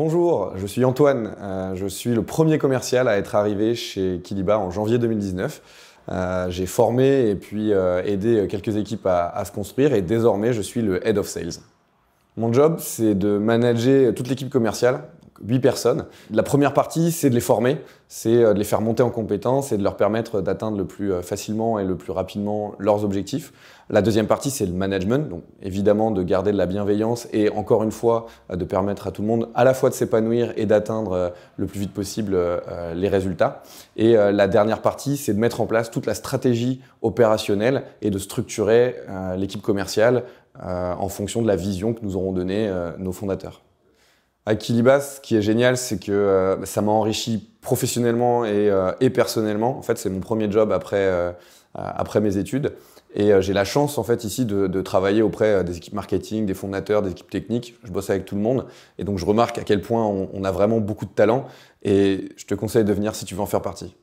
Bonjour, je suis Antoine. Euh, je suis le premier commercial à être arrivé chez Kiliba en janvier 2019. Euh, j'ai formé et puis euh, aidé quelques équipes à, se construire et désormais je suis le Head of Sales. Mon job, c'est de manager toute l'équipe commerciale 8 personnes. La première partie, c'est de les former, c'est euh, de les faire monter en compétences et de leur permettre d'atteindre le plus euh, facilement et le plus rapidement leurs objectifs. La deuxième partie, c'est le management, donc évidemment de garder de la bienveillance et encore une fois euh, de permettre à tout le monde à la fois de s'épanouir et d'atteindre le plus vite possible les résultats. Et la dernière partie, c'est de mettre en place toute la stratégie opérationnelle et de structurer l'équipe commerciale en fonction de la vision que nous aurons donnée nos fondateurs à Kilibas, ce qui est génial, c'est que euh, ça m'a enrichi professionnellement euh, et, personnellement. En fait, c'est mon premier job après, euh, mes études. Et j'ai la chance, en fait, ici de, travailler auprès des équipes marketing, des fondateurs, des équipes techniques. Je bosse avec tout le monde. Et donc, je remarque à quel point on a vraiment beaucoup de talent. Et je te conseille de venir si tu veux en faire partie.